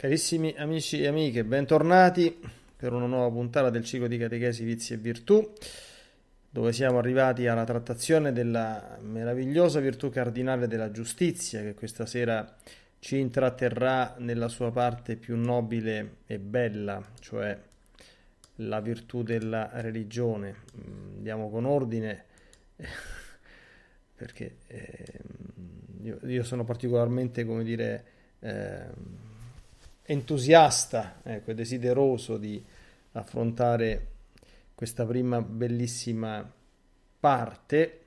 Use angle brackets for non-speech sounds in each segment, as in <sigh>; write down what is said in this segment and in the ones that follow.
Carissimi amici e amiche, bentornati per una nuova puntata del ciclo di catechesi Vizi e Virtù, dove siamo arrivati alla trattazione della meravigliosa virtù cardinale della giustizia, che questa sera ci intratterrà nella sua parte più nobile e bella, cioè la virtù della religione. Andiamo mm, con ordine, <laughs> perché ehm, io, sono particolarmente, come dire... Eh, entusiasta ecco, desideroso di affrontare questa prima bellissima parte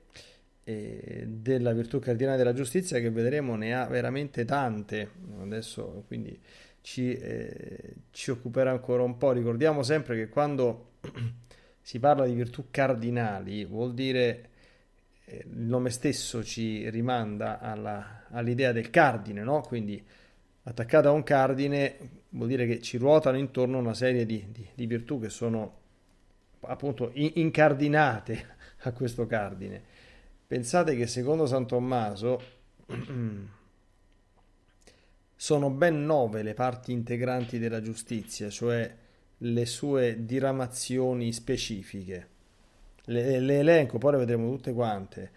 eh, della virtù cardinale della giustizia che vedremo ne ha veramente tante adesso quindi ci, eh, ci occuperà ancora un po' ricordiamo sempre che quando <clears throat> si parla di virtù cardinali vuol dire eh, il nome stesso ci rimanda alla, all'idea del cardine no? quindi attaccata a un cardine vuol dire che ci ruotano intorno una serie di, di, di virtù che sono appunto incardinate <laughs> a questo cardine. Pensate che secondo San Tommaso <clears throat> sono ben nove le parti integranti della giustizia, cioè le sue diramazioni specifiche. Le, le elenco, poi le vedremo tutte quante.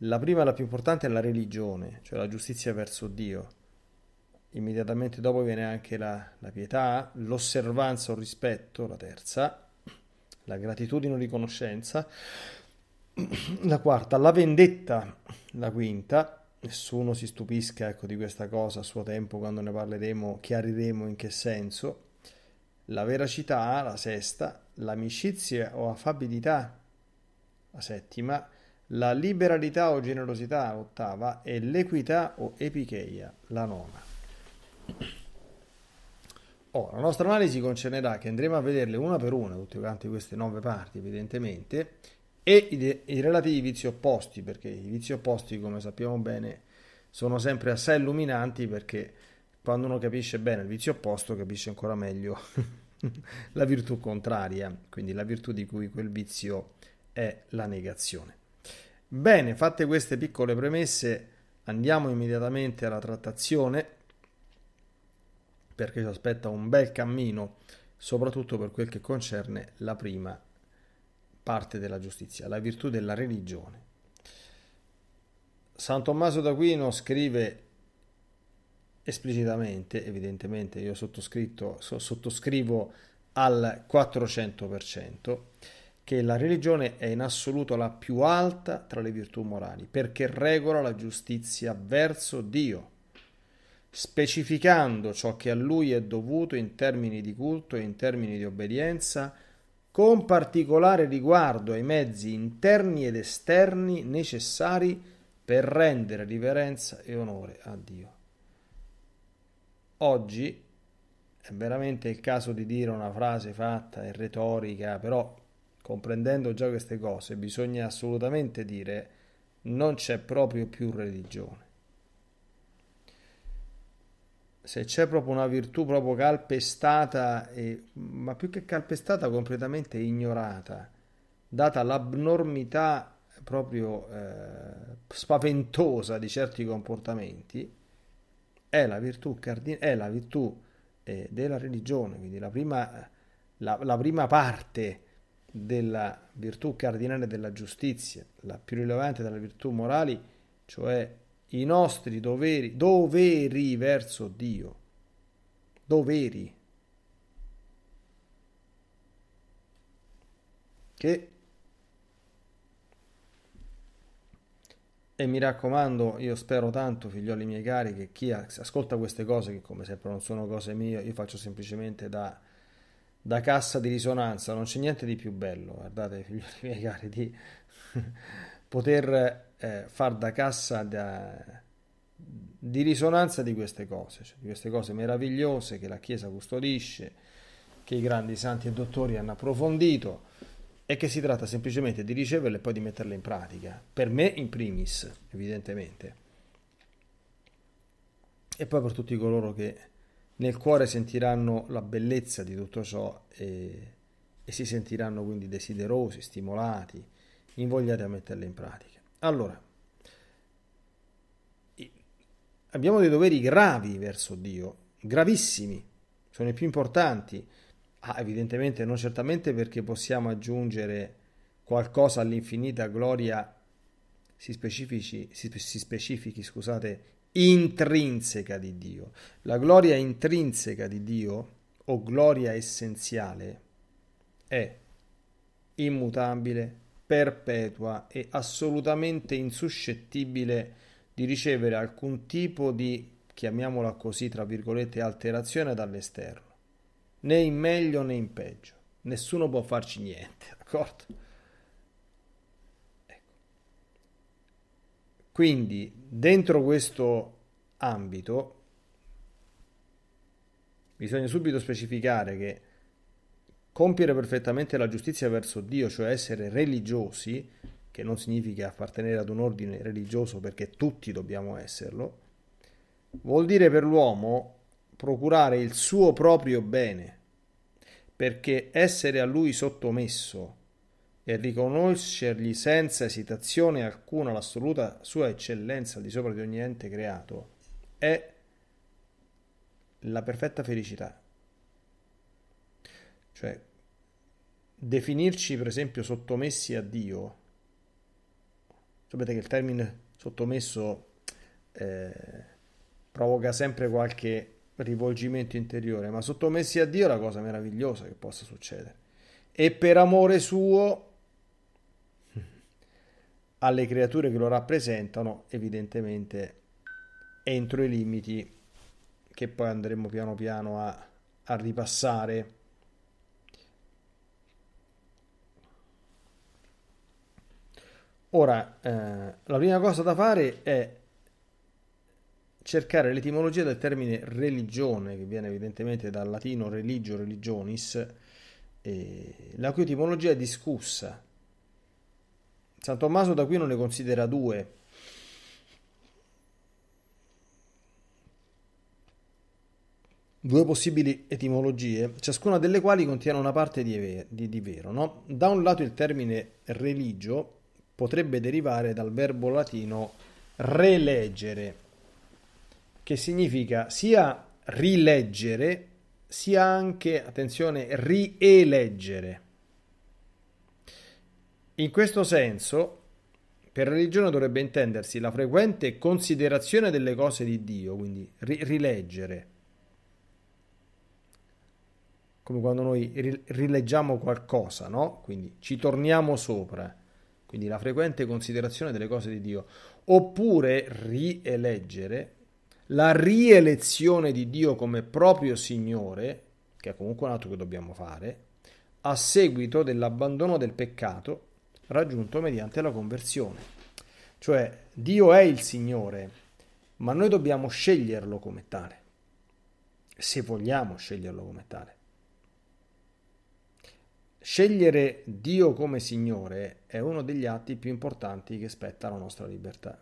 La prima, la più importante, è la religione, cioè la giustizia verso Dio immediatamente dopo viene anche la, la pietà, l'osservanza o rispetto, la terza, la gratitudine o riconoscenza, <clears throat> la quarta, la vendetta, la quinta, nessuno si stupisca ecco, di questa cosa a suo tempo quando ne parleremo, chiariremo in che senso, la veracità, la sesta, l'amicizia o affabilità, la settima, la liberalità o generosità, ottava, e l'equità o epicheia, la nona. Oh, la nostra analisi concernerà che andremo a vederle una per una, tutte quante queste nove parti evidentemente, e i, de- i relativi vizi opposti, perché i vizi opposti, come sappiamo bene, sono sempre assai illuminanti perché quando uno capisce bene il vizio opposto capisce ancora meglio <laughs> la virtù contraria, quindi la virtù di cui quel vizio è la negazione. Bene, fatte queste piccole premesse, andiamo immediatamente alla trattazione perché ci aspetta un bel cammino, soprattutto per quel che concerne la prima parte della giustizia, la virtù della religione. San Tommaso d'Aquino scrive esplicitamente, evidentemente io sottoscritto, sottoscrivo al 400%, che la religione è in assoluto la più alta tra le virtù morali, perché regola la giustizia verso Dio specificando ciò che a lui è dovuto in termini di culto e in termini di obbedienza, con particolare riguardo ai mezzi interni ed esterni necessari per rendere riverenza e onore a Dio. Oggi è veramente il caso di dire una frase fatta e retorica, però comprendendo già queste cose bisogna assolutamente dire non c'è proprio più religione se c'è proprio una virtù proprio calpestata, e, ma più che calpestata completamente ignorata, data l'abnormità proprio eh, spaventosa di certi comportamenti, è la virtù, cardin- è la virtù eh, della religione, quindi la prima, la, la prima parte della virtù cardinale della giustizia, la più rilevante delle virtù morali, cioè i nostri doveri, doveri verso Dio, doveri, che, e mi raccomando, io spero tanto, figlioli miei cari, che chi ascolta queste cose, che come sempre non sono cose mie, io faccio semplicemente da, da cassa di risonanza, non c'è niente di più bello, guardate, <laughs> figlioli miei cari, di <laughs> poter eh, far da cassa da, di risonanza di queste cose, cioè di queste cose meravigliose che la Chiesa custodisce, che i grandi santi e dottori hanno approfondito e che si tratta semplicemente di riceverle e poi di metterle in pratica, per me in primis, evidentemente, e poi per tutti coloro che nel cuore sentiranno la bellezza di tutto ciò e, e si sentiranno quindi desiderosi, stimolati, invogliati a metterle in pratica. Allora, abbiamo dei doveri gravi verso Dio, gravissimi, sono i più importanti. Ah, evidentemente non certamente perché possiamo aggiungere qualcosa all'infinita gloria, si, specifici, si, si specifichi, scusate, intrinseca di Dio. La gloria intrinseca di Dio o gloria essenziale è immutabile, perpetua e assolutamente insuscettibile di ricevere alcun tipo di, chiamiamola così, tra virgolette, alterazione dall'esterno. Né in meglio né in peggio. Nessuno può farci niente, d'accordo? Ecco. Quindi, dentro questo ambito, bisogna subito specificare che compiere perfettamente la giustizia verso Dio, cioè essere religiosi, che non significa appartenere ad un ordine religioso perché tutti dobbiamo esserlo, vuol dire per l'uomo procurare il suo proprio bene, perché essere a lui sottomesso e riconoscergli senza esitazione alcuna l'assoluta sua eccellenza al di sopra di ogni ente creato, è la perfetta felicità. Cioè, definirci per esempio sottomessi a Dio, sapete che il termine sottomesso eh, provoca sempre qualche rivolgimento interiore, ma sottomessi a Dio è la cosa meravigliosa che possa succedere. E per amore suo <laughs> alle creature che lo rappresentano, evidentemente entro i limiti che poi andremo piano piano a, a ripassare Ora, eh, la prima cosa da fare è cercare l'etimologia del termine religione, che viene evidentemente dal latino religio religionis, eh, la cui etimologia è discussa. San Tommaso da qui non ne considera due. Due possibili etimologie, ciascuna delle quali contiene una parte di, di, di vero. No? Da un lato il termine religio potrebbe derivare dal verbo latino releggere, che significa sia rileggere sia anche, attenzione, rieleggere. In questo senso, per religione dovrebbe intendersi la frequente considerazione delle cose di Dio, quindi ri- rileggere. Come quando noi rileggiamo qualcosa, no? Quindi ci torniamo sopra quindi la frequente considerazione delle cose di Dio, oppure rieleggere, la rielezione di Dio come proprio Signore, che è comunque un atto che dobbiamo fare, a seguito dell'abbandono del peccato raggiunto mediante la conversione. Cioè Dio è il Signore, ma noi dobbiamo sceglierlo come tale, se vogliamo sceglierlo come tale. Scegliere Dio come Signore è uno degli atti più importanti che spetta la nostra libertà.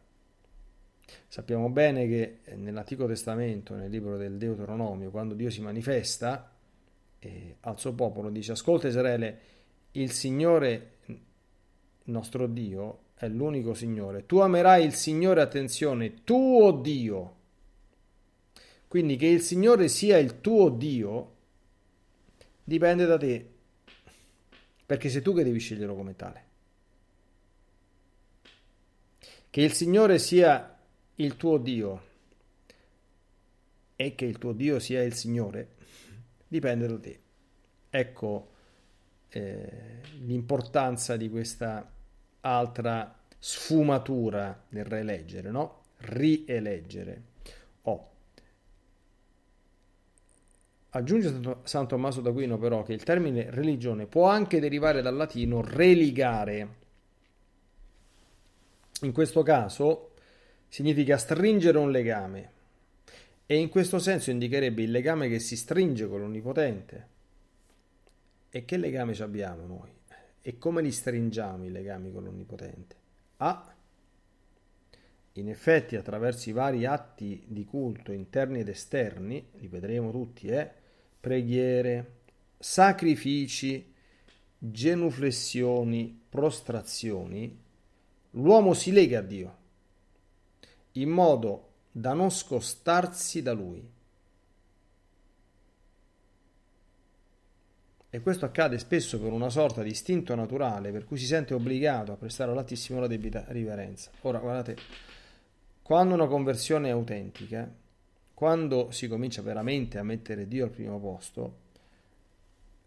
Sappiamo bene che eh, nell'Antico Testamento, nel libro del Deuteronomio, quando Dio si manifesta eh, al suo popolo, dice, ascolta Israele, il Signore nostro Dio è l'unico Signore. Tu amerai il Signore, attenzione, tuo Dio. Quindi che il Signore sia il tuo Dio dipende da te perché sei tu che devi sceglierlo come tale. Che il Signore sia il tuo Dio e che il tuo Dio sia il Signore dipende da te. Ecco eh, l'importanza di questa altra sfumatura nel reeleggere, no? Rieleggere. Oh. Aggiunge San Tommaso d'Aquino però che il termine religione può anche derivare dal latino religare. In questo caso significa stringere un legame e in questo senso indicherebbe il legame che si stringe con l'Onnipotente. E che legame ci abbiamo noi? E come li stringiamo i legami con l'Onnipotente? A. In effetti attraverso i vari atti di culto interni ed esterni, li vedremo tutti, eh? preghiere, sacrifici, genuflessioni, prostrazioni, l'uomo si lega a Dio, in modo da non scostarsi da Lui. E questo accade spesso per una sorta di istinto naturale per cui si sente obbligato a prestare all'Altissimo la debita riverenza. Ora, guardate, quando una conversione è autentica, quando si comincia veramente a mettere Dio al primo posto,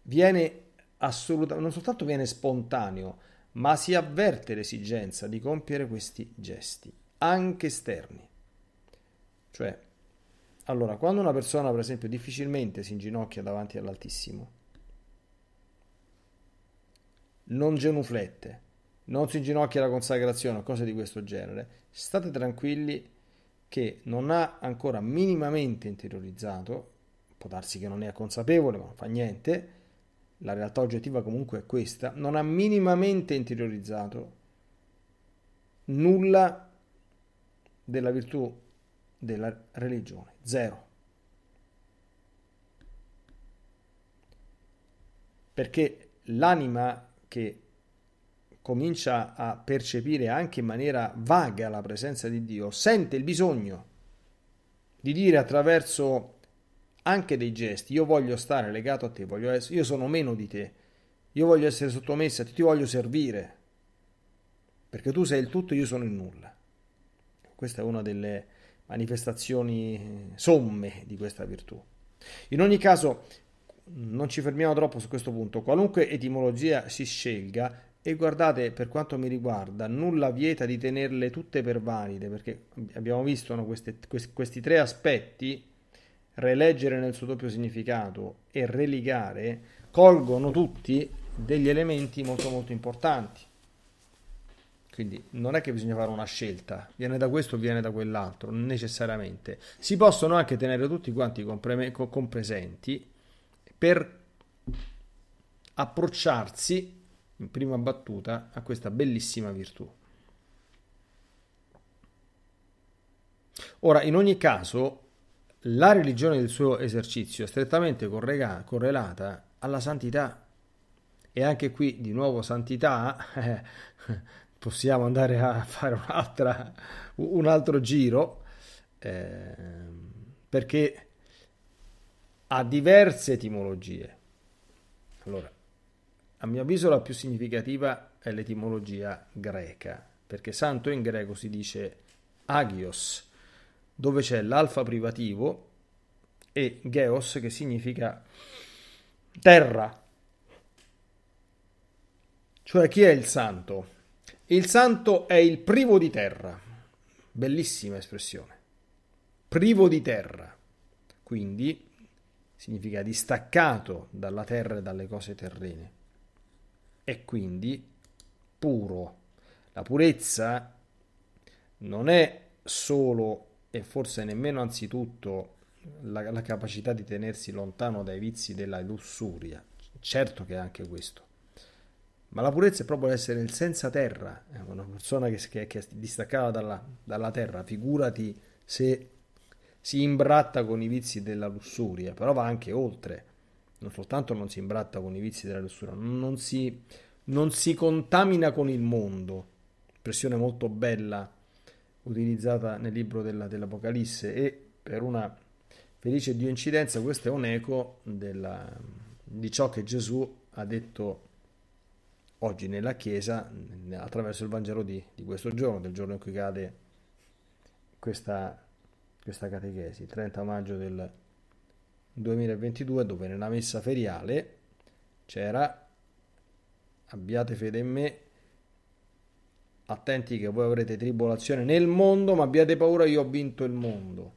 viene assolutamente, non soltanto viene spontaneo, ma si avverte l'esigenza di compiere questi gesti, anche esterni. Cioè, allora, quando una persona, per esempio, difficilmente si inginocchia davanti all'Altissimo, non genuflette, non si inginocchia alla consacrazione o cose di questo genere, state tranquilli che non ha ancora minimamente interiorizzato, può darsi che non ne è consapevole, ma non fa niente, la realtà oggettiva comunque è questa, non ha minimamente interiorizzato nulla della virtù della religione, zero. Perché l'anima che comincia a percepire anche in maniera vaga la presenza di Dio, sente il bisogno di dire attraverso anche dei gesti, io voglio stare legato a te, voglio essere, io sono meno di te, io voglio essere sottomessa, ti voglio servire, perché tu sei il tutto e io sono il nulla. Questa è una delle manifestazioni eh, somme di questa virtù. In ogni caso, non ci fermiamo troppo su questo punto, qualunque etimologia si scelga, e guardate, per quanto mi riguarda, nulla vieta di tenerle tutte per valide, perché abbiamo visto no, queste, questi tre aspetti, releggere nel suo doppio significato e religare, colgono tutti degli elementi molto molto importanti. Quindi non è che bisogna fare una scelta, viene da questo o viene da quell'altro, necessariamente. Si possono anche tenere tutti quanti compre- compresenti per approcciarsi in prima battuta a questa bellissima virtù. Ora, in ogni caso, la religione del suo esercizio è strettamente correga- correlata alla santità. E anche qui, di nuovo, santità, eh, <laughs> possiamo andare a fare un'altra, un altro giro, eh, perché ha diverse etimologie. Allora, a mio avviso la più significativa è l'etimologia greca, perché santo in greco si dice agios, dove c'è l'alfa privativo e geos che significa terra. Cioè chi è il santo? Il santo è il privo di terra. Bellissima espressione. Privo di terra. Quindi significa distaccato dalla terra e dalle cose terrene è quindi puro. La purezza non è solo e forse nemmeno anzitutto la, la capacità di tenersi lontano dai vizi della lussuria, certo che è anche questo, ma la purezza è proprio essere il senza terra, è una persona che, che, che, è distaccata dalla, dalla terra, figurati se si imbratta con i vizi della lussuria, però va anche oltre non soltanto non si imbratta con i vizi della lussura, non si, non si contamina con il mondo. Espressione molto bella utilizzata nel libro della, dell'Apocalisse e per una felice dio questo è un eco della, di ciò che Gesù ha detto oggi nella Chiesa attraverso il Vangelo di, di questo giorno, del giorno in cui cade questa, questa catechesi, il 30 maggio del 2022 dove nella messa feriale c'era abbiate fede in me attenti che voi avrete tribolazione nel mondo ma abbiate paura io ho vinto il mondo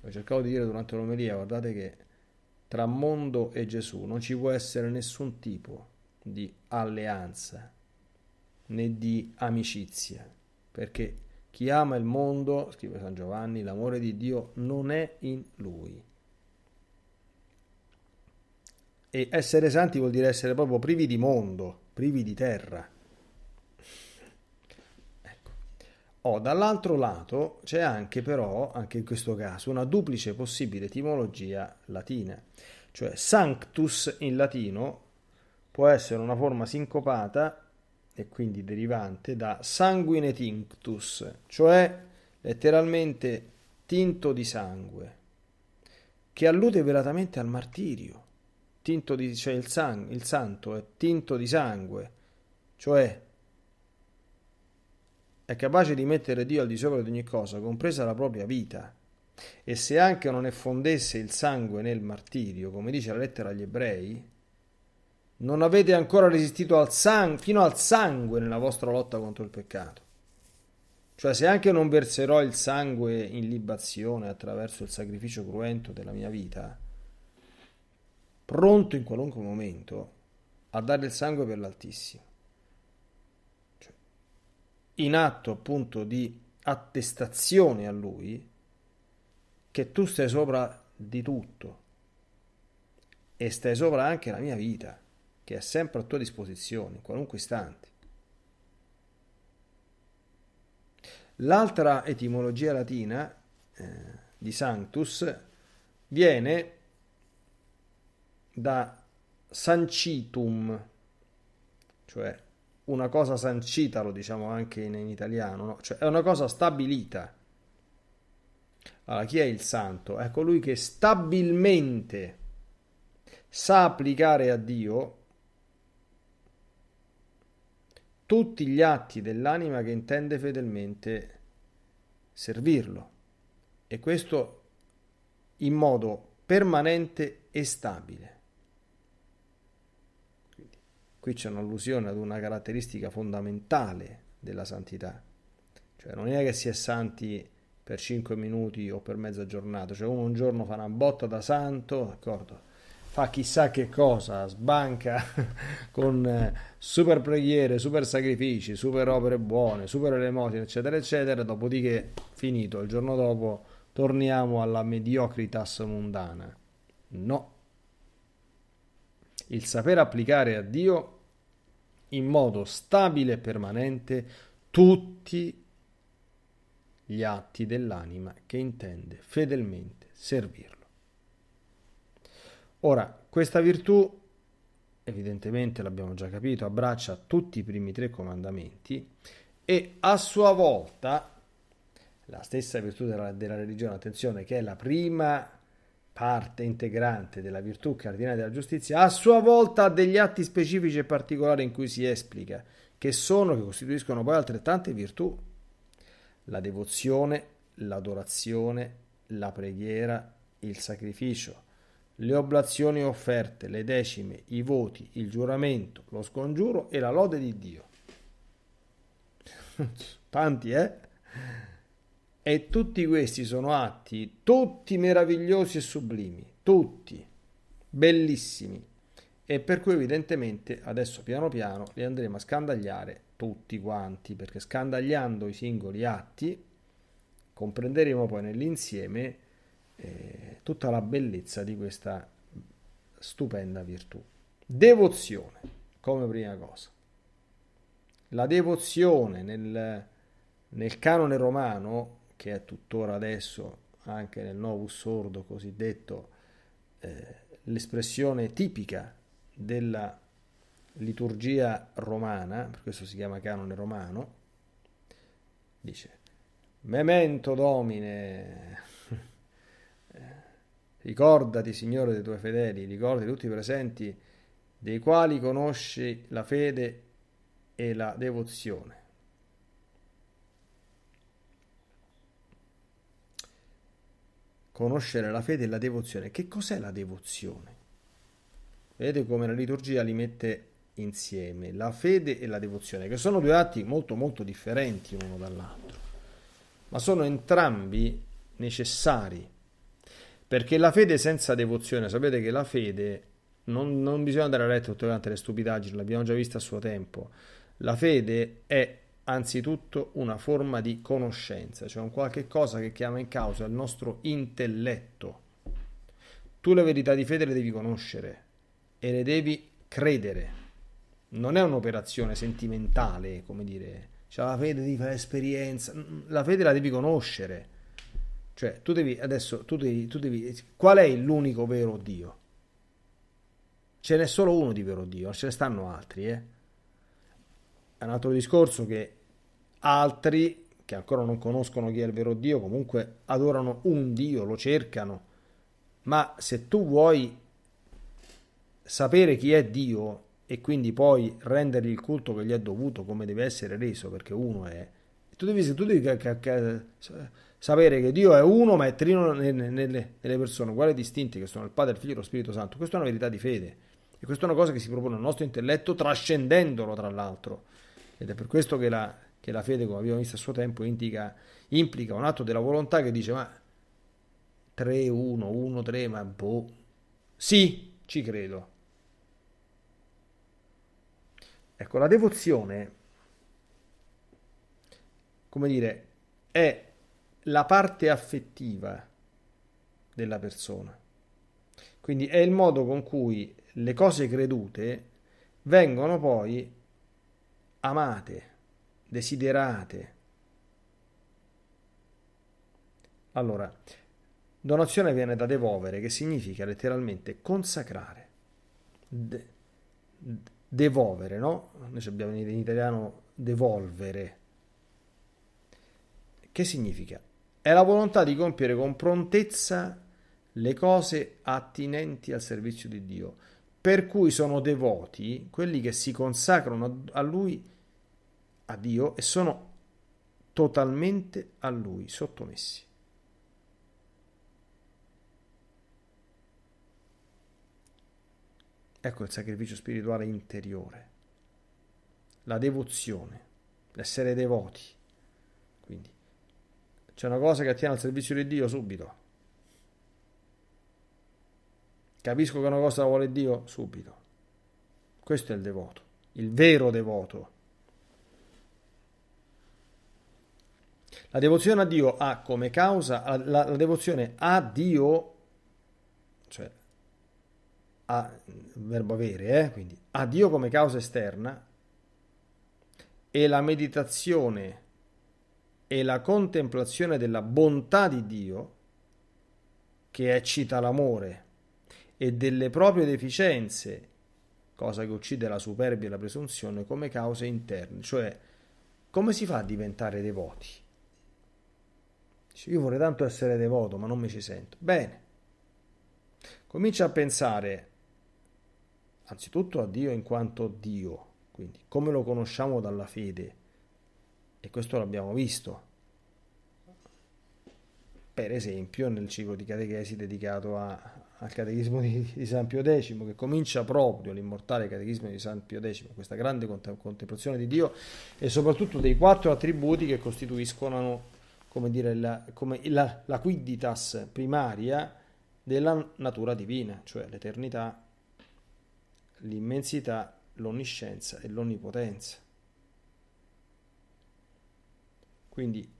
lo cercato di dire durante l'omelia guardate che tra mondo e Gesù non ci può essere nessun tipo di alleanza né di amicizia perché chi ama il mondo scrive San Giovanni l'amore di Dio non è in lui e essere santi vuol dire essere proprio privi di mondo, privi di terra. Ecco. Oh, dall'altro lato c'è anche però, anche in questo caso, una duplice possibile etimologia latina, cioè sanctus in latino può essere una forma sincopata e quindi derivante da sanguine tinctus, cioè letteralmente tinto di sangue, che allude velatamente al martirio tinto di, cioè il, sangue, il santo è tinto di sangue, cioè è capace di mettere Dio al di sopra di ogni cosa, compresa la propria vita. E se anche non effondesse il sangue nel martirio, come dice la lettera agli ebrei, non avete ancora resistito al sangue, fino al sangue nella vostra lotta contro il peccato. Cioè, se anche non verserò il sangue in libazione attraverso il sacrificio cruento della mia vita, pronto in qualunque momento a dare il sangue per l'Altissimo. Cioè, in atto appunto di attestazione a lui che tu stai sopra di tutto e stai sopra anche la mia vita che è sempre a tua disposizione in qualunque istante. L'altra etimologia latina eh, di sanctus viene da sancitum, cioè una cosa sancita, lo diciamo anche in, in italiano, no? cioè è una cosa stabilita. Allora, chi è il santo? È colui che stabilmente sa applicare a Dio tutti gli atti dell'anima che intende fedelmente servirlo. E questo in modo permanente e stabile qui c'è un'allusione ad una caratteristica fondamentale della santità. Cioè non è che si è santi per 5 minuti o per mezza giornata, cioè uno un giorno fa una botta da santo, d'accordo? Fa chissà che cosa, sbanca <laughs> con eh, super preghiere, super sacrifici, super opere buone, super elemosine, eccetera, eccetera, dopodiché finito, il giorno dopo torniamo alla mediocritas mundana. No. Il saper applicare a Dio in modo stabile e permanente tutti gli atti dell'anima che intende fedelmente servirlo. Ora, questa virtù, evidentemente l'abbiamo già capito, abbraccia tutti i primi tre comandamenti e a sua volta la stessa virtù della, della religione, attenzione, che è la prima parte integrante della virtù cardinale della giustizia, a sua volta ha degli atti specifici e particolari in cui si esplica, che sono, che costituiscono poi altrettante virtù, la devozione, l'adorazione, la preghiera, il sacrificio, le oblazioni offerte, le decime, i voti, il giuramento, lo scongiuro e la lode di Dio. <laughs> Tanti, eh? E tutti questi sono atti, tutti meravigliosi e sublimi, tutti, bellissimi. E per cui evidentemente adesso piano piano li andremo a scandagliare tutti quanti, perché scandagliando i singoli atti comprenderemo poi nell'insieme eh, tutta la bellezza di questa stupenda virtù. Devozione, come prima cosa. La devozione nel, nel canone romano che è tuttora adesso anche nel novus sordo cosiddetto eh, l'espressione tipica della liturgia romana, per questo si chiama canone romano, dice Memento Domine, <laughs> ricordati Signore dei tuoi fedeli, ricordati tutti i presenti dei quali conosci la fede e la devozione. conoscere la fede e la devozione. Che cos'è la devozione? Vedete come la liturgia li mette insieme, la fede e la devozione, che sono due atti molto molto differenti l'uno dall'altro, ma sono entrambi necessari, perché la fede senza devozione, sapete che la fede non, non bisogna andare a letto tutte le stupidaggini, l'abbiamo già vista a suo tempo, la fede è anzitutto una forma di conoscenza, cioè un qualche cosa che chiama in causa il nostro intelletto. Tu le verità di fede le devi conoscere e le devi credere. Non è un'operazione sentimentale, come dire, cioè la fede devi fare esperienza, mm, mm, la fede la devi conoscere. Cioè, tu devi adesso, tu devi, tu devi, qual è l'unico vero Dio? Ce n'è solo uno di vero Dio, ce ne stanno altri, eh? È un altro discorso che altri che ancora non conoscono chi è il vero Dio, comunque adorano un Dio, lo cercano, ma se tu vuoi sapere chi è Dio e quindi poi rendergli il culto che gli è dovuto, come deve essere reso, perché uno è... Tu devi, tu devi sapere che Dio è uno, ma è trino nelle, nelle, nelle persone uguali e distinte, che sono il Padre, il Figlio e lo Spirito Santo. Questa è una verità di fede. E questa è una cosa che si propone al nostro intelletto, trascendendolo, tra l'altro. Ed è per questo che la, che la fede, come abbiamo visto a suo tempo, indica, implica un atto della volontà che dice ma 3, 1, 1, 3, ma boh, sì, ci credo. Ecco, la devozione, come dire, è la parte affettiva della persona. Quindi è il modo con cui le cose credute vengono poi amate desiderate. Allora, donazione viene da devovere, che significa letteralmente consacrare. De- devolvere, no? Noi abbiamo in italiano devolvere. Che significa? È la volontà di compiere con prontezza le cose attinenti al servizio di Dio, per cui sono devoti quelli che si consacrano a Lui a Dio e sono totalmente a Lui sottomessi. Ecco il sacrificio spirituale interiore, la devozione, l'essere devoti. Quindi c'è una cosa che attiene al servizio di Dio subito. Capisco che una cosa la vuole Dio subito. Questo è il devoto, il vero devoto La devozione a Dio ha come causa la, la devozione a Dio, cioè a, verbo avere, eh? quindi a Dio come causa esterna e la meditazione e la contemplazione della bontà di Dio che eccita l'amore e delle proprie deficienze, cosa che uccide la superbia e la presunzione come cause interne, cioè come si fa a diventare devoti? Dice, io vorrei tanto essere devoto, ma non mi ci sento. Bene. Comincia a pensare anzitutto a Dio in quanto Dio, quindi come lo conosciamo dalla fede, e questo l'abbiamo visto, per esempio nel ciclo di catechesi dedicato a, al catechismo di, di, San Pio X, che comincia proprio l'immortale catechismo di San Pio X, questa grande contemplazione di Dio e soprattutto dei quattro attributi che costituiscono come dire, la, come la, la quidditas primaria della natura divina, cioè l'eternità, l'immensità, l'onniscienza e l'onnipotenza. Quindi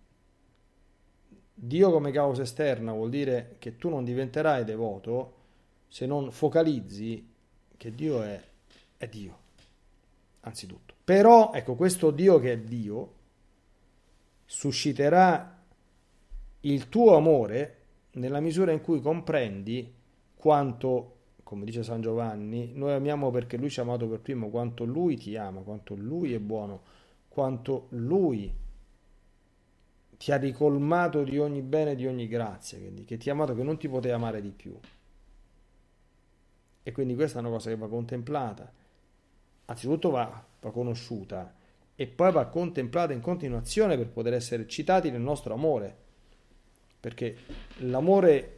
Dio come causa esterna vuol dire che tu non diventerai devoto se non focalizzi che Dio è, è Dio, anzitutto. Però, ecco, questo Dio che è Dio susciterà il tuo amore nella misura in cui comprendi quanto, come dice San Giovanni, noi amiamo perché lui ci ha amato per primo, quanto lui ti ama, quanto lui è buono, quanto lui ti ha ricolmato di ogni bene, e di ogni grazia, quindi, che ti ha amato che non ti poteva amare di più. E quindi questa è una cosa che va contemplata, anzitutto va, va conosciuta e poi va contemplata in continuazione per poter essere citati nel nostro amore perché l'amore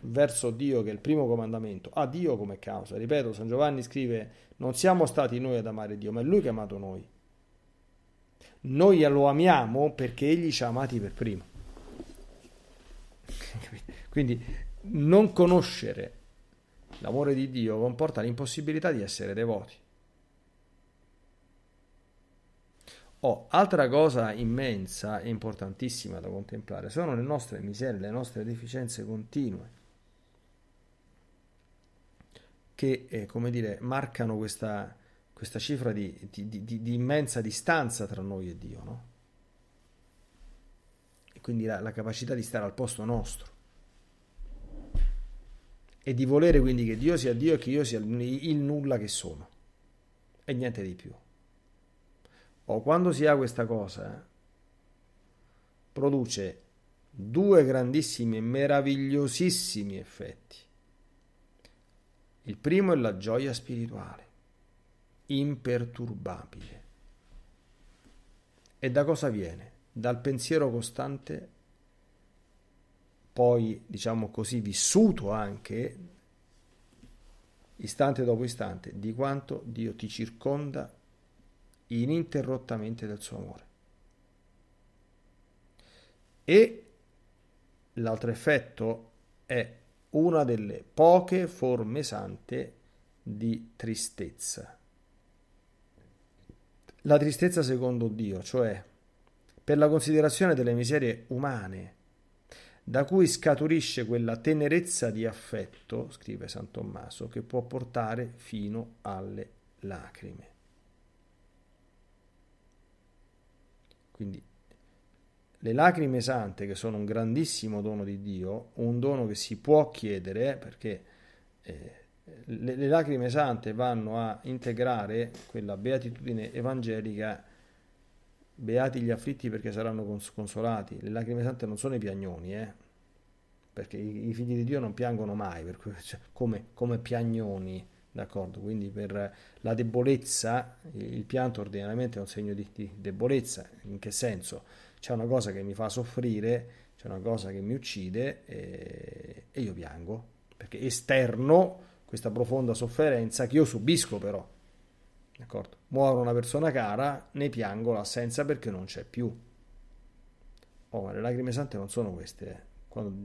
verso Dio, che è il primo comandamento, ha Dio come causa. Ripeto, San Giovanni scrive, non siamo stati noi ad amare Dio, ma è Lui che ha amato noi. Noi lo amiamo perché Egli ci ha amati per primo. <laughs> Quindi non conoscere l'amore di Dio comporta l'impossibilità di essere devoti. Oh, altra cosa immensa e importantissima da contemplare sono le nostre miserie, le nostre deficienze continue che, eh, come dire, marcano questa, questa cifra di, di, di, di, immensa distanza tra noi e Dio, no? E quindi la, la capacità di stare al posto nostro e di volere quindi che Dio sia Dio e che io sia il nulla che sono e niente di più o quando si ha questa cosa, produce due grandissimi e meravigliosissimi effetti. Il primo è la gioia spirituale, imperturbabile. E da cosa viene? Dal pensiero costante, poi diciamo così vissuto anche, istante dopo istante, di quanto Dio ti circonda ininterrottamente del suo amore. E l'altro effetto è una delle poche forme sante di tristezza. La tristezza secondo Dio, cioè per la considerazione delle miserie umane, da cui scaturisce quella tenerezza di affetto, scrive San Tommaso, che può portare fino alle lacrime. Quindi le lacrime sante, che sono un grandissimo dono di Dio, un dono che si può chiedere, perché eh, le, le lacrime sante vanno a integrare quella beatitudine evangelica beati gli afflitti perché saranno cons- consolati. Le lacrime sante non sono i piagnoni, eh? perché i, i, figli di Dio non piangono mai, cui, cioè, come, come, piagnoni. D'accordo? Quindi per la debolezza, il pianto ordinariamente è un segno di, di debolezza. In che senso? C'è una cosa che mi fa soffrire, c'è una cosa che mi uccide e, e io piango, perché esterno questa profonda sofferenza che io subisco però. D'accordo? Muore una persona cara, ne piango l'assenza perché non c'è più. Oh, ma le lacrime sante non sono queste. Eh. Quando,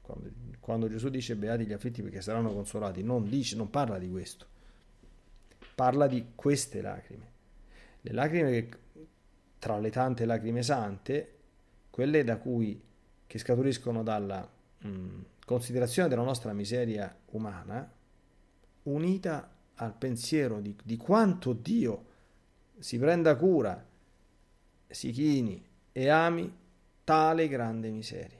quando quando Gesù dice beati gli afflitti perché saranno consolati, non, dice, non parla di questo, parla di queste lacrime. Le lacrime che, tra le tante lacrime sante, quelle da cui, che scaturiscono dalla mh, mm, considerazione della nostra miseria umana, unita al pensiero di, di quanto Dio si prenda cura, si chini e ami tale grande miseria.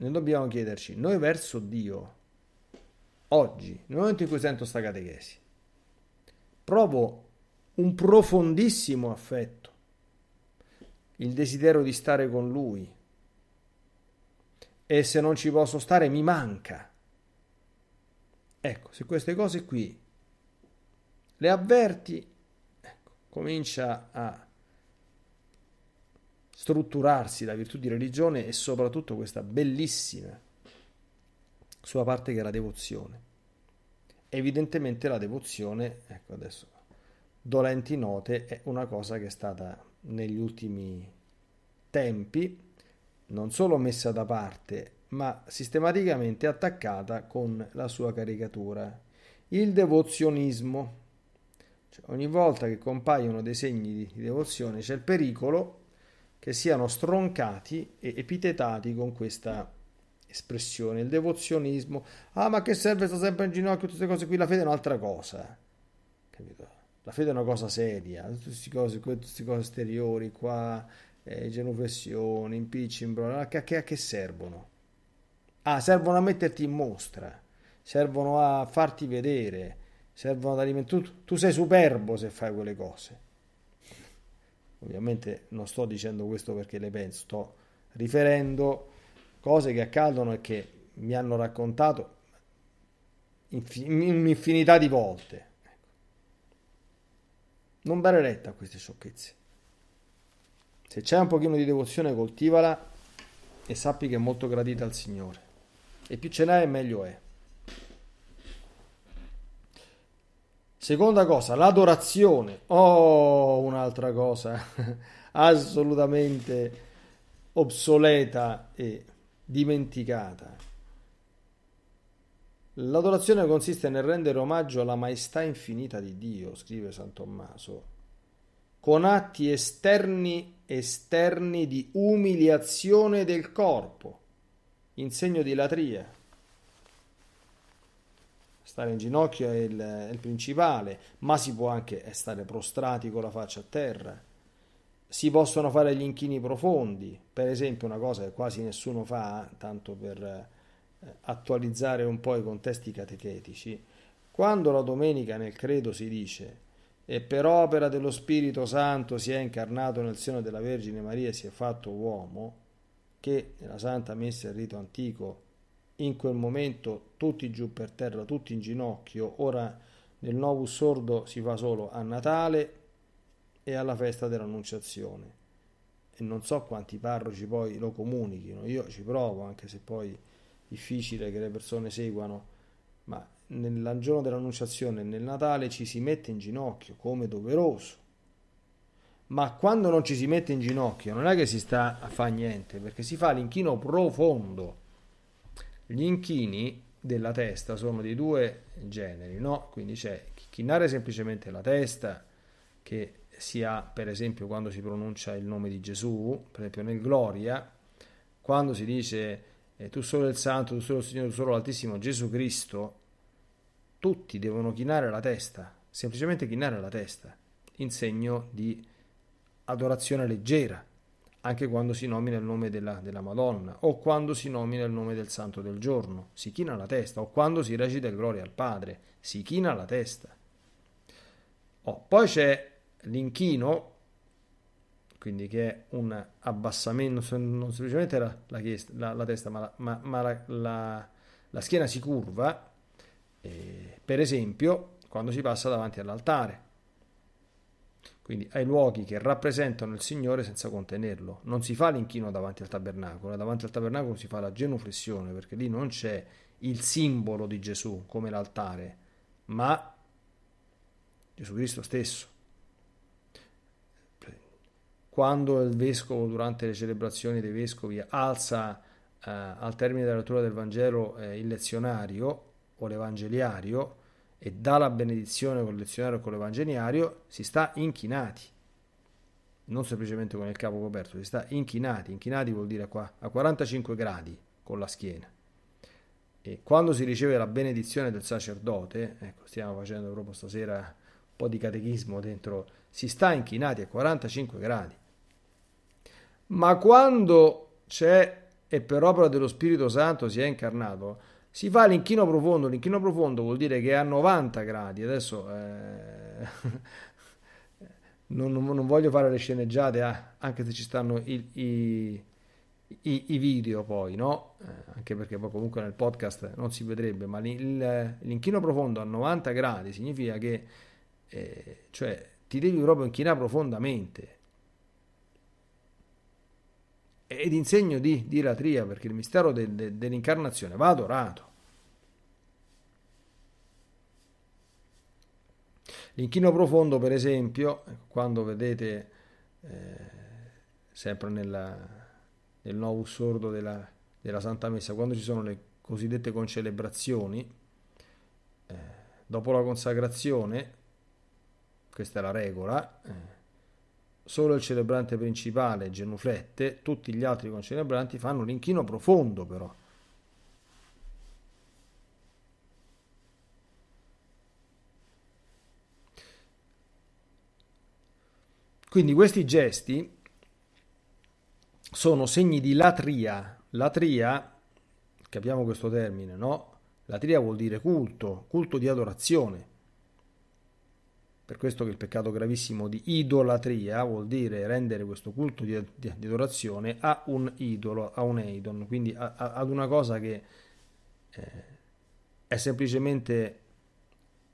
noi dobbiamo chiederci, noi verso Dio, oggi, nel momento in cui sento questa catechesi, provo un profondissimo affetto, il desiderio di stare con Lui. E se non ci posso stare mi manca. Ecco, se queste cose qui le avverti, ecco, comincia a strutturarsi la virtù di religione e soprattutto questa bellissima sua parte che è la devozione. Evidentemente la devozione, ecco adesso, dolenti note, è una cosa che è stata negli ultimi tempi non solo messa da parte, ma sistematicamente attaccata con la sua caricatura. Il devozionismo. Cioè, ogni volta che compaiono dei segni di devozione c'è il pericolo che siano stroncati e epitetati con questa espressione, il devozionismo. Ah, ma che serve sto sempre in ginocchio, tutte queste cose qui, la fede è un'altra cosa. Capito? La fede è una cosa seria, tutte queste cose, tutte queste cose esteriori qua, eh, genuflessioni, impeachment, a che, a che servono? Ah, servono a metterti in mostra, servono a farti vedere, servono ad alimentare... Tu, tu sei superbo se fai quelle cose Ovviamente non sto dicendo questo perché le penso, sto riferendo cose che accadono e che mi hanno raccontato un'infinità di volte. Ecco. Non dare retta a queste sciocchezze. Se c'è un pochino di devozione, coltivala e sappi che è molto gradita al Signore. E più ce n'è, meglio è. Seconda cosa, l'adorazione. Oh, un'altra cosa <laughs> assolutamente obsoleta e dimenticata. L'adorazione consiste nel rendere omaggio alla maestà infinita di Dio, scrive San Tommaso, con atti esterni, esterni di umiliazione del corpo, in segno di latria, Stare in ginocchio è il, è il principale, ma si può anche eh, stare prostrati con la faccia a terra. Si possono fare gli inchini profondi, per esempio una cosa che quasi nessuno fa, tanto per eh, attualizzare un po' i contesti catechetici. Quando la domenica nel credo si dice e per opera dello Spirito Santo si è incarnato nel seno della Vergine Maria e si è fatto uomo, che nella Santa Messa il rito antico in quel momento tutti giù per terra, tutti in ginocchio, ora nel Novus Sordo si va solo a Natale e alla festa dell'Annunciazione. E non so quanti parroci poi lo comunichino, io ci provo, anche se poi è difficile che le persone seguano, ma nel giorno dell'Annunciazione e nel Natale ci si mette in ginocchio come doveroso. Ma quando non ci si mette in ginocchio non è che si sta a fare niente, perché si fa l'inchino profondo gli inchini della testa sono di due generi, no? Quindi c'è chinare semplicemente la testa, che si ha per esempio quando si pronuncia il nome di Gesù, per esempio nel Gloria, quando si dice eh, tu solo il Santo, tu solo il Signore, tu solo l'Altissimo Gesù Cristo, tutti devono chinare la testa, semplicemente chinare la testa, in segno di adorazione leggera anche quando si nomina il nome della, della, Madonna, o quando si nomina il nome del santo del giorno, si china la testa, o quando si recita il gloria al Padre, si china la testa. Oh, poi c'è l'inchino, quindi che è un abbassamento, non semplicemente la, la, la, la testa, ma, ma, ma la, schiena si curva, eh, per esempio quando si passa davanti all'altare quindi ai luoghi che rappresentano il Signore senza contenerlo. Non si fa l'inchino davanti al tabernacolo, eh, davanti al tabernacolo si fa la genuflessione perché lì non c'è il simbolo di Gesù come l'altare, ma Gesù Cristo stesso. Quando il vescovo durante le celebrazioni dei vescovi alza eh, al termine della lettura del Vangelo eh, il lezionario o l'evangeliario, e dà la benedizione con il lezionario e con l'evangeliario, si sta inchinati, non semplicemente con il capo coperto, si sta inchinati, inchinati vuol dire qua a 45 gradi con la schiena. E quando si riceve la benedizione del sacerdote, ecco, stiamo facendo proprio stasera un po' di catechismo dentro, si sta inchinati a 45 gradi. Ma quando c'è e per opera dello Spirito Santo si è incarnato, si fa l'inchino profondo, l'inchino profondo vuol dire che è a 90 gradi, adesso eh, <laughs> non, non, voglio fare le sceneggiate, eh, anche se ci stanno il, i, i, i, video poi, no? Eh, anche perché poi comunque nel podcast non si vedrebbe, ma l'inchino profondo a 90 gradi significa che eh, cioè, ti devi proprio inchinare profondamente ed in segno di dilatria, perché il mistero de, de, dell'incarnazione va adorato. L'inchino profondo, per esempio, quando vedete eh, sempre nella, nel novus sordo della, della, Santa Messa, quando ci sono le cosiddette concelebrazioni, eh, dopo la consacrazione, questa è la regola, eh, solo il celebrante principale genuflette, tutti gli altri concelebranti fanno l'inchino profondo però. Quindi questi gesti sono segni di latria. Latria, capiamo questo termine, no? Latria vuol dire culto, culto di adorazione. Per questo che il peccato gravissimo di idolatria vuol dire rendere questo culto di, di, di adorazione a un idolo, a un eidon, quindi a, a, ad una cosa che eh, è semplicemente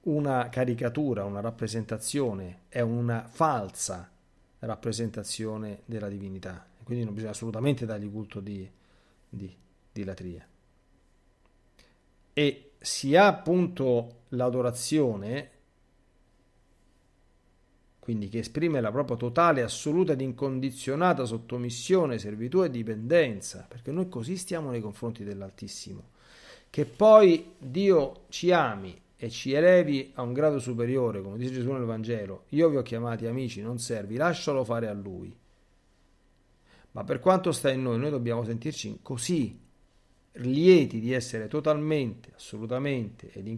una caricatura, una rappresentazione, è una falsa rappresentazione della divinità. Quindi non bisogna assolutamente dargli culto di, di, di latria. E si ha appunto l'adorazione quindi che esprime la propria totale, assoluta ed incondizionata sottomissione, servitù e dipendenza, perché noi così stiamo nei confronti dell'Altissimo. Che poi Dio ci ami e ci elevi a un grado superiore, come dice Gesù nel Vangelo, io vi ho chiamati amici, non servi, lascialo fare a Lui. Ma per quanto sta in noi, noi dobbiamo sentirci così, lieti di essere totalmente, assolutamente ed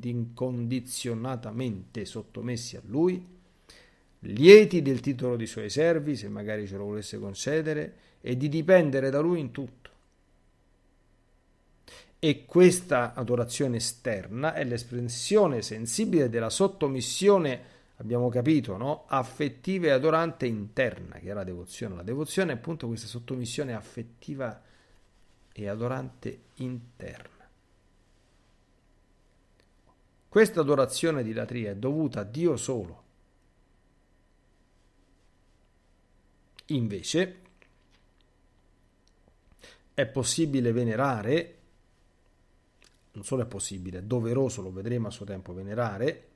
incondizionatamente sottomessi a Lui lieti del titolo di suoi servi, se magari ce lo volesse concedere, e di dipendere da lui in tutto. E questa adorazione esterna è l'espressione sensibile della sottomissione, abbiamo capito, no? affettiva e adorante interna, che è la devozione. La devozione è appunto questa sottomissione affettiva e adorante interna. Questa adorazione di latria è dovuta a Dio solo Invece è possibile venerare, non solo è possibile, è doveroso, lo vedremo a suo tempo, venerare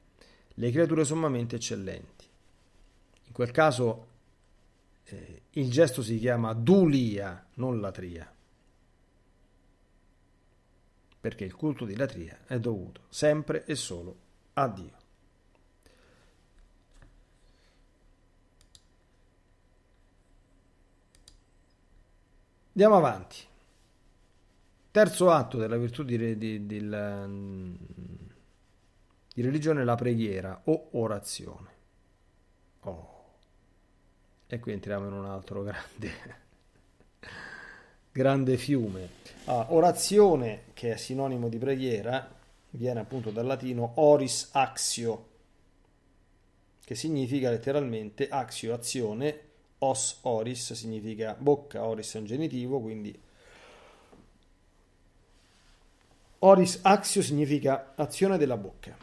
le creature sommamente eccellenti. In quel caso eh, il gesto si chiama dulia, non latria, perché il culto di latria è dovuto sempre e solo a Dio. Andiamo avanti. Terzo atto della virtù di, di, di, di religione è la preghiera o orazione. Oh. E qui entriamo in un altro grande, <laughs> grande fiume. Ah, orazione, che è sinonimo di preghiera, viene appunto dal latino oris axio, che significa letteralmente axio, azione, os oris significa bocca, oris è un genitivo, quindi oris axio significa azione della bocca.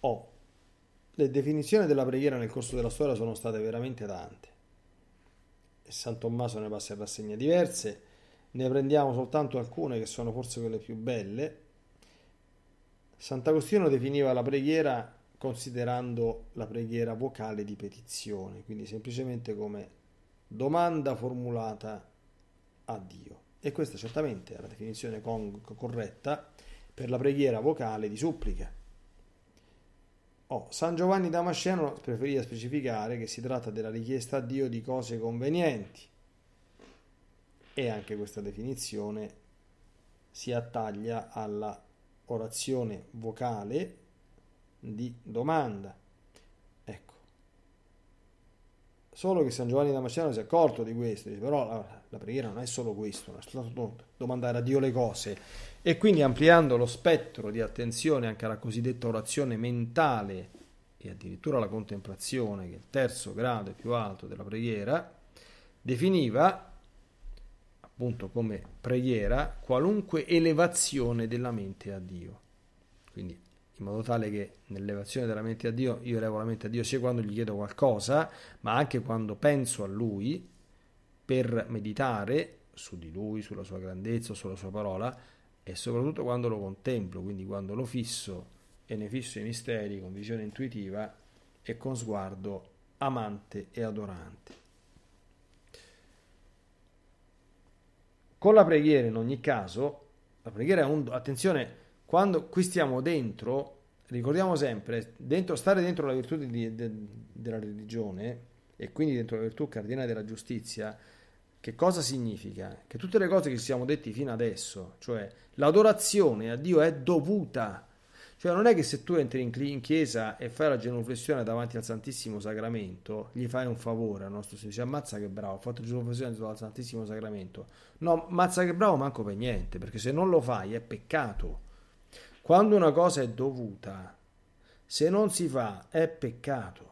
O. Le definizioni della preghiera nel corso della storia sono state veramente tante. E San Tommaso ne passa in rassegna diverse, ne prendiamo soltanto alcune che sono forse quelle più belle. Sant'Agostino definiva la preghiera considerando la preghiera vocale di petizione, quindi semplicemente come domanda formulata a Dio. E questa certamente è la definizione con- corretta per la preghiera vocale di supplica. Oh, San Giovanni Damasceno preferì specificare che si tratta della richiesta a Dio di cose convenienti e anche questa definizione si attaglia alla orazione vocale di domanda. Ecco. Solo che San Giovanni Damasceno si è accorto di questo, dice, però la, la, preghiera non è solo questo, non è solo domandare a Dio le cose. E quindi ampliando lo spettro di attenzione anche alla cosiddetta orazione mentale e addirittura alla contemplazione, che è il terzo grado più alto della preghiera, definiva appunto come preghiera qualunque elevazione della mente a Dio. Quindi in modo tale che nell'elevazione della mente a Dio io elevo la mente a Dio sia quando gli chiedo qualcosa, ma anche quando penso a Lui per meditare su di Lui, sulla sua grandezza, sulla sua parola e soprattutto quando lo contemplo, quindi quando lo fisso e ne fisso i misteri con visione intuitiva e con sguardo amante e adorante. Con la preghiera in ogni caso, la preghiera è un, attenzione, quando qui stiamo dentro, ricordiamo sempre, dentro, stare dentro la virtù di, de, della religione e quindi dentro la virtù cardinale della giustizia, che cosa significa? Che tutte le cose che ci siamo detti fino adesso, cioè l'adorazione a Dio è dovuta. Cioè non è che se tu entri in, chiesa e fai la genuflessione davanti al Santissimo Sacramento, gli fai un favore al nostro Signore, dice ammazza che bravo, ho fatto la genuflessione davanti al Santissimo Sacramento. No, ammazza che bravo manco per niente, perché se non lo fai è peccato. Quando una cosa è dovuta, se non si fa, è peccato.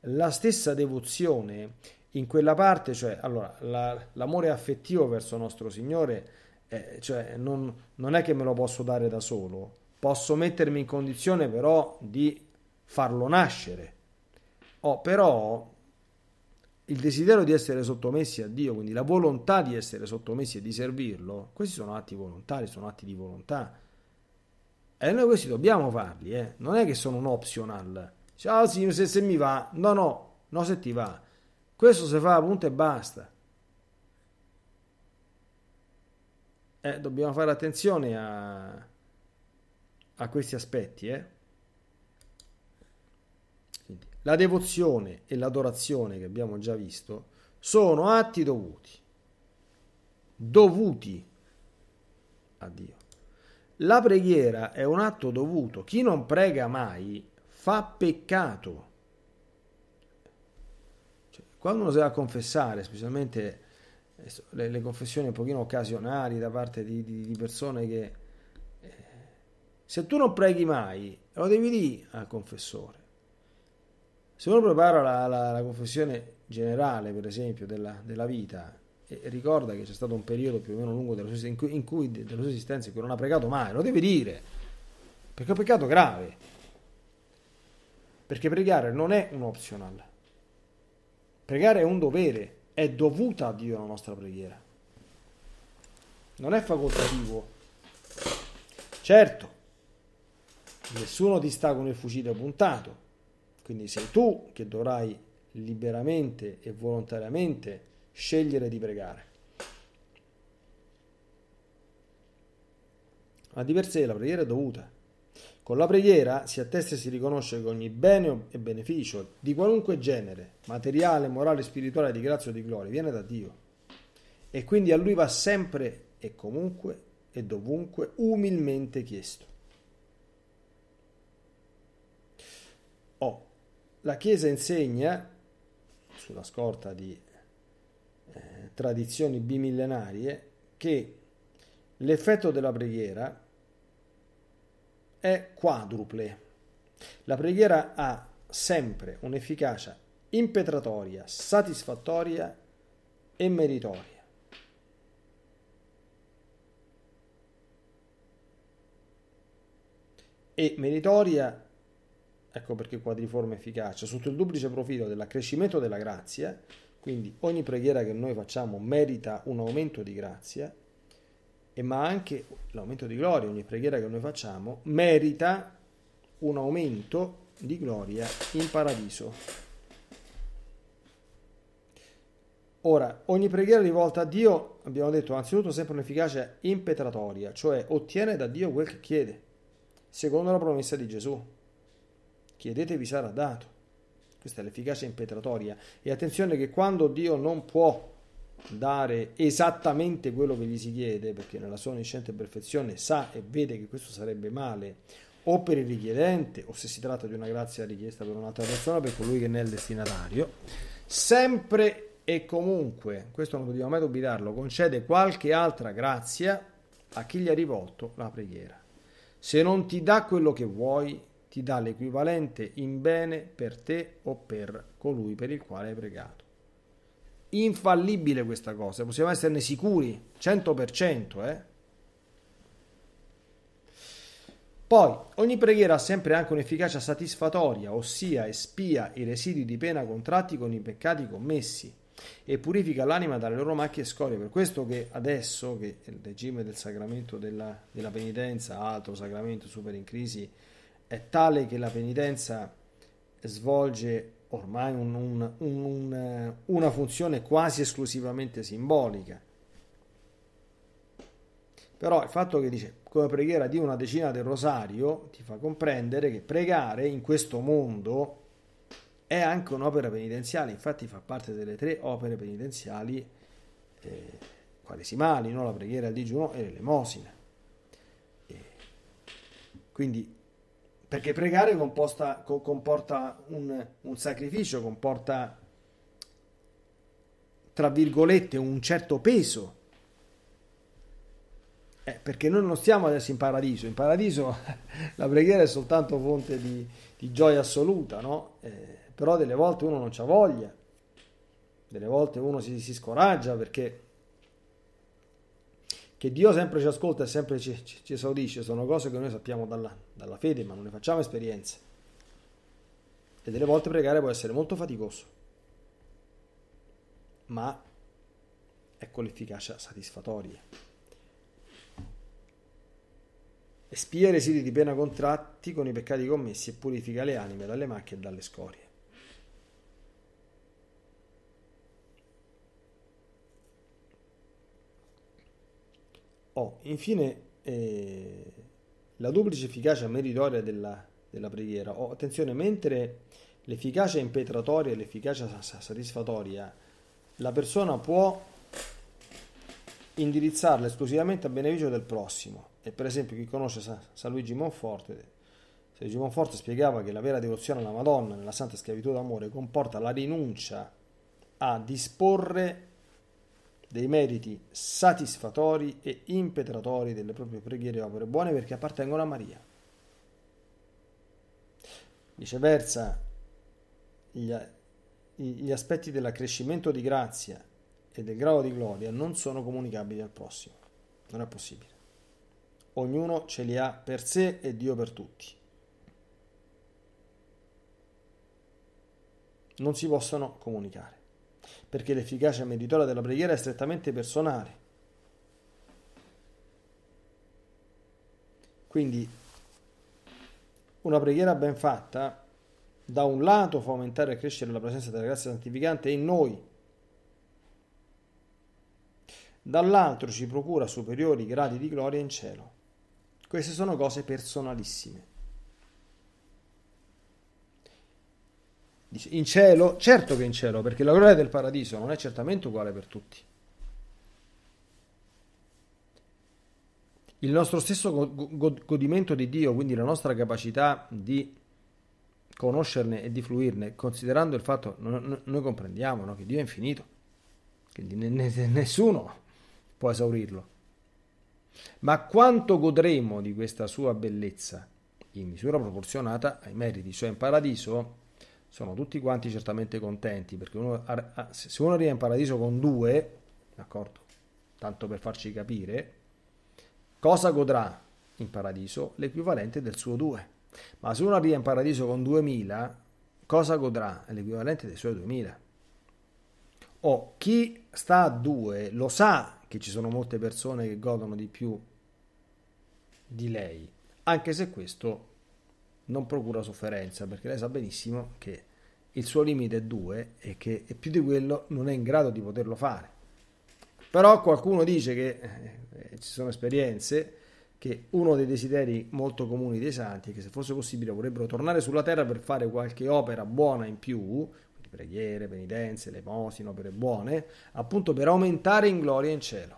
La stessa devozione in quella parte, cioè allora, la, l'amore affettivo verso nostro Signore, eh, cioè, non, non è che me lo posso dare da solo, posso mettermi in condizione però di farlo nascere. Oh, però il desiderio di essere sottomessi a Dio, quindi la volontà di essere sottomessi e di servirlo, questi sono atti volontari, sono atti di volontà. E noi questi dobbiamo farli, eh. non è che sono un optional. Ciao ah, signore, se, se mi va, no, no, no, se ti va. Questo si fa, punto e basta. Eh, dobbiamo fare attenzione a, a questi aspetti. Eh. la devozione e l'adorazione che abbiamo già visto sono atti dovuti, dovuti a Dio. La preghiera è un atto dovuto. Chi non prega mai fa peccato. Cioè, quando uno si va a confessare, specialmente eh, le, le, confessioni un pochino occasionali da parte di, di, di persone che... Eh, se tu non preghi mai, lo devi dire al confessore. Se uno prepara la, la, la confessione generale, per esempio, della, della vita, e ricorda che c'è stato un periodo più o meno lungo della sua, in cui, in cui, della sua esistenza in cui non ha pregato mai, lo deve dire, perché è un peccato grave, perché pregare non è un optional, pregare è un dovere, è dovuta a Dio la nostra preghiera, non è facoltativo, certo, nessuno ti sta con il fucile puntato, quindi sei tu che dovrai liberamente e volontariamente scegliere di pregare. Ma di per sé la preghiera è dovuta. Con la preghiera si attesta e si riconosce che ogni bene e beneficio, di qualunque genere, materiale, morale, spirituale, di grazia o di gloria, viene da Dio. E quindi a Lui va sempre e comunque e dovunque umilmente chiesto. Oh, la Chiesa insegna, sulla scorta di tradizioni bimillenarie che l'effetto della preghiera è quadruple. La preghiera ha sempre un'efficacia impetratoria, satisfattoria e meritoria. E meritoria, ecco perché quadriforme efficacia, sotto il duplice profilo dell'accrescimento della grazia quindi ogni preghiera che noi facciamo merita un aumento di grazia, ma anche l'aumento di gloria, ogni preghiera che noi facciamo merita un aumento di gloria in paradiso. Ora, ogni preghiera rivolta a Dio, abbiamo detto, anzitutto sempre un'efficacia impetratoria, cioè ottiene da Dio quel che chiede, secondo la promessa di Gesù. Chiedetevi sarà dato. Questa è l'efficacia impetratoria. E attenzione che quando Dio non può dare esattamente quello che gli si chiede, perché nella sua onnisciente perfezione sa e vede che questo sarebbe male, o per il richiedente, o se si tratta di una grazia richiesta per un'altra persona, per colui che ne è il destinatario, sempre e comunque, questo non dobbiamo mai dubitarlo, concede qualche altra grazia a chi gli ha rivolto la preghiera. Se non ti dà quello che vuoi, ti dà l'equivalente in bene per te o per colui per il quale hai pregato. Infallibile questa cosa, possiamo esserne sicuri, 100%. Eh? Poi, ogni preghiera ha sempre anche un'efficacia satisfatoria, ossia espia i residui di pena contratti con i peccati commessi e purifica l'anima dalle loro macchie e scorie. Per questo che adesso che il regime del sacramento della, della penitenza, altro sacramento super in crisi, è tale che la penitenza svolge ormai un, un, un, eh, una funzione quasi esclusivamente simbolica. Però il fatto che dice come preghiera di una decina del rosario ti fa comprendere che pregare in questo mondo è anche un'opera penitenziale, infatti fa parte delle tre opere penitenziali eh, quaresimali, no? la preghiera, il digiuno e l'elemosina. E quindi perché pregare composta, co- comporta un, un, sacrificio, comporta, tra virgolette, un certo peso. Eh, perché noi non stiamo adesso in paradiso, in paradiso <laughs> la preghiera è soltanto fonte di, di gioia assoluta, no? Eh, però delle volte uno non c'ha voglia, delle volte uno si, si scoraggia perché che Dio sempre ci ascolta e sempre ci, ci, ci esaudisce sono cose che noi sappiamo dalla, dalla fede, ma non ne facciamo esperienze. E delle volte pregare può essere molto faticoso, ma ecco l'efficacia satisfatoria. Espia i residui di pena contratti con i peccati commessi e purifica le anime dalle macchie e dalle scorie. Oh, infine, eh, la duplice efficacia meritoria della, della preghiera. Oh, attenzione, mentre l'efficacia impetratoria e l'efficacia satisfatoria, la persona può indirizzarla esclusivamente a beneficio del prossimo. E per esempio chi conosce San Luigi Monforte, San Luigi Monforte spiegava che la vera devozione alla Madonna nella santa schiavitù d'amore comporta la rinuncia a disporre dei meriti satisfattori e impetratori delle proprie preghiere e opere buone perché appartengono a Maria. Viceversa, gli, gli aspetti dell'accrescimento di grazia e del grado di gloria non sono comunicabili al prossimo. Non è possibile. Ognuno ce li ha per sé e Dio per tutti. non si possono comunicare perché l'efficacia meritoria della preghiera è strettamente personale. Quindi una preghiera ben fatta, da un lato fa aumentare e crescere la presenza della grazia santificante in noi, dall'altro ci procura superiori gradi di gloria in cielo. Queste sono cose personalissime. in cielo? Certo che in cielo, perché la gloria del paradiso non è certamente uguale per tutti. Il nostro stesso godimento di Dio, quindi la nostra capacità di conoscerne e di fluirne, considerando il fatto, che noi comprendiamo no, che Dio è infinito, quindi nessuno può esaurirlo. Ma quanto godremo di questa sua bellezza in misura proporzionata ai meriti, cioè in paradiso sono tutti quanti certamente contenti, perché uno, se uno arriva in paradiso con due, d'accordo, tanto per farci capire, cosa godrà in paradiso? L'equivalente del suo due. Ma se uno arriva in paradiso con 2000, cosa godrà? L'equivalente dei suoi 2000. O chi sta a due lo sa che ci sono molte persone che godono di più di lei, anche se questo non procura sofferenza perché lei sa benissimo che il suo limite è 2 e che e più di quello non è in grado di poterlo fare. Però qualcuno dice che eh, ci sono esperienze che uno dei desideri molto comuni dei santi è che se fosse possibile vorrebbero tornare sulla terra per fare qualche opera buona in più, preghiere, penitenze, lemosine, opere buone, appunto per aumentare in gloria in cielo.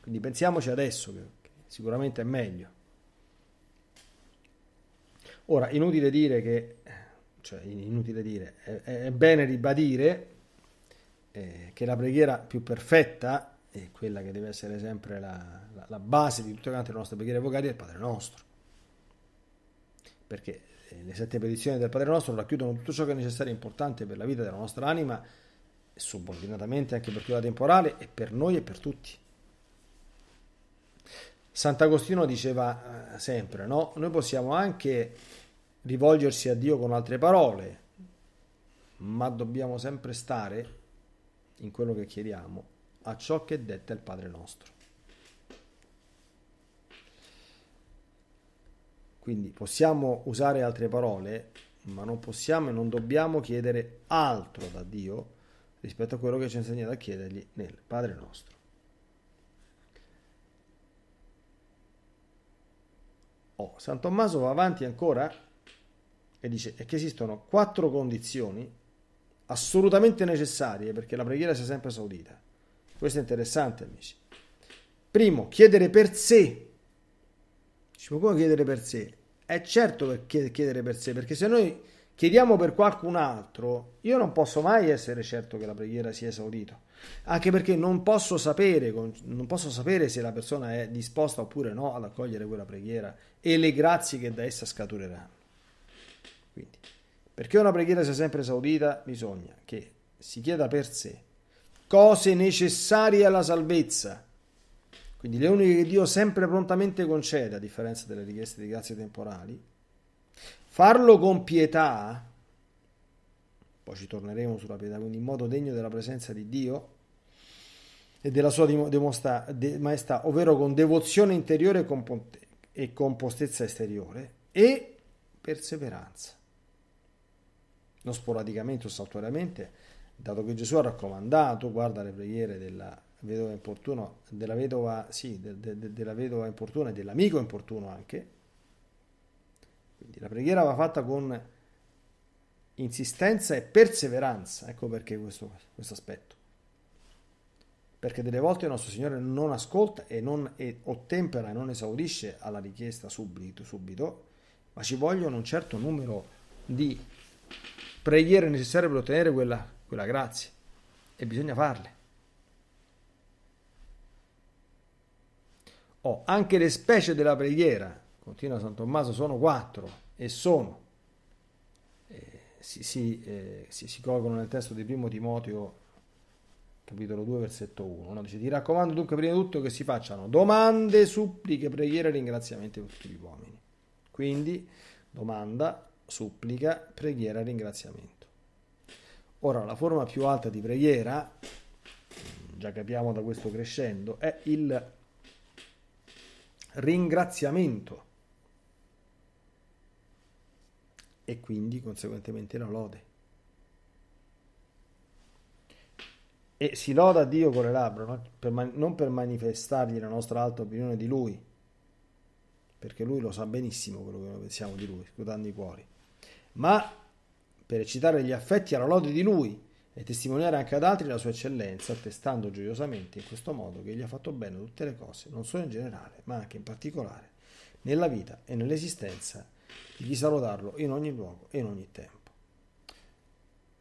Quindi pensiamoci adesso che sicuramente è meglio. Ora, inutile dire che, cioè inutile dire, è, è bene ribadire eh, che la preghiera più perfetta e quella che deve essere sempre la, la, la base di tutte quante le nostre preghiere vocali è il Padre Nostro. Perché eh, le sette petizioni del Padre Nostro racchiudono tutto ciò che è necessario e importante per la vita della nostra anima, subordinatamente anche per quella temporale, e per noi e per tutti. Sant'Agostino diceva eh, sempre, no? noi possiamo anche rivolgersi a Dio con altre parole, ma dobbiamo sempre stare in quello che chiediamo a ciò che è detta il Padre nostro. Quindi possiamo usare altre parole, ma non possiamo e non dobbiamo chiedere altro da Dio rispetto a quello che ci ha insegnato a chiedergli nel Padre nostro. Oh, San Tommaso va avanti ancora e dice è che esistono quattro condizioni assolutamente necessarie perché la preghiera sia sempre esaudita. Questo è interessante, amici. Primo, chiedere per sé. Ci può come chiedere per sé? È certo che chiedere per sé, perché se noi chiediamo per qualcun altro, io non posso mai essere certo che la preghiera sia esaudita, anche perché non posso sapere, non posso sapere se la persona è disposta oppure no ad accogliere quella preghiera e le grazie che da essa scatureranno. Quindi, perché una preghiera sia sempre esaudita, bisogna che si chieda per sé cose necessarie alla salvezza, quindi le uniche che Dio sempre prontamente concede, a differenza delle richieste di grazie temporali, farlo con pietà, poi ci torneremo sulla pietà, quindi in modo degno della presenza di Dio e della sua dimostra, de, maestà, ovvero con devozione interiore e con e compostezza esteriore e perseveranza. Non sporadicamente o saltuariamente, dato che Gesù ha raccomandato, guarda le preghiere della vedova importuno, della vedova, sì, de, de, de, della vedova importuna e dell'amico importuno anche. Quindi la preghiera va fatta con insistenza e perseveranza, ecco perché questo, questo aspetto perché delle volte il nostro Signore non ascolta e non e ottempera e non esaudisce alla richiesta subito, subito, ma ci vogliono un certo numero di preghiere necessarie per ottenere quella, quella grazia e bisogna farle. Oh, anche le specie della preghiera, continua San Tommaso, sono quattro e sono, eh, si, si, eh, si, si colgono nel testo di primo Timoteo capitolo 2, versetto 1. No? Dice, ti raccomando dunque prima di tutto che si facciano domande, suppliche, preghiere e ringraziamenti per tutti gli uomini. Quindi domanda, supplica, preghiera ringraziamento. Ora, la forma più alta di preghiera, già capiamo da questo crescendo, è il ringraziamento e quindi conseguentemente la lode. e si loda Dio con le labbra, no? per man- non per manifestargli la nostra alta opinione di Lui, perché Lui lo sa benissimo quello che noi pensiamo di Lui, scrutando i cuori, ma per eccitare gli affetti alla lode di Lui e testimoniare anche ad altri la sua eccellenza, attestando gioiosamente in questo modo che gli ha fatto bene tutte le cose, non solo in generale, ma anche in particolare, nella vita e nell'esistenza di salutarlo in ogni luogo e in ogni tempo.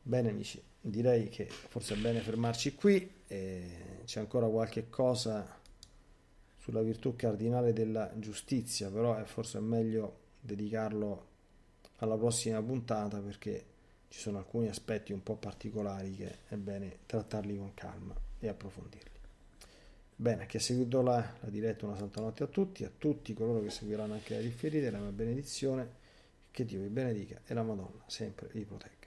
Bene amici, direi che forse è bene fermarci qui, eh, c'è ancora qualche cosa sulla virtù cardinale della giustizia, però è forse meglio dedicarlo alla prossima puntata perché ci sono alcuni aspetti un po' particolari che è bene trattarli con calma e approfondirli. Bene, chi ha seguito la, la diretta una santa notte a tutti, a tutti coloro che seguiranno anche la riferita, la mia benedizione, che Dio vi benedica e la Madonna sempre vi protegga.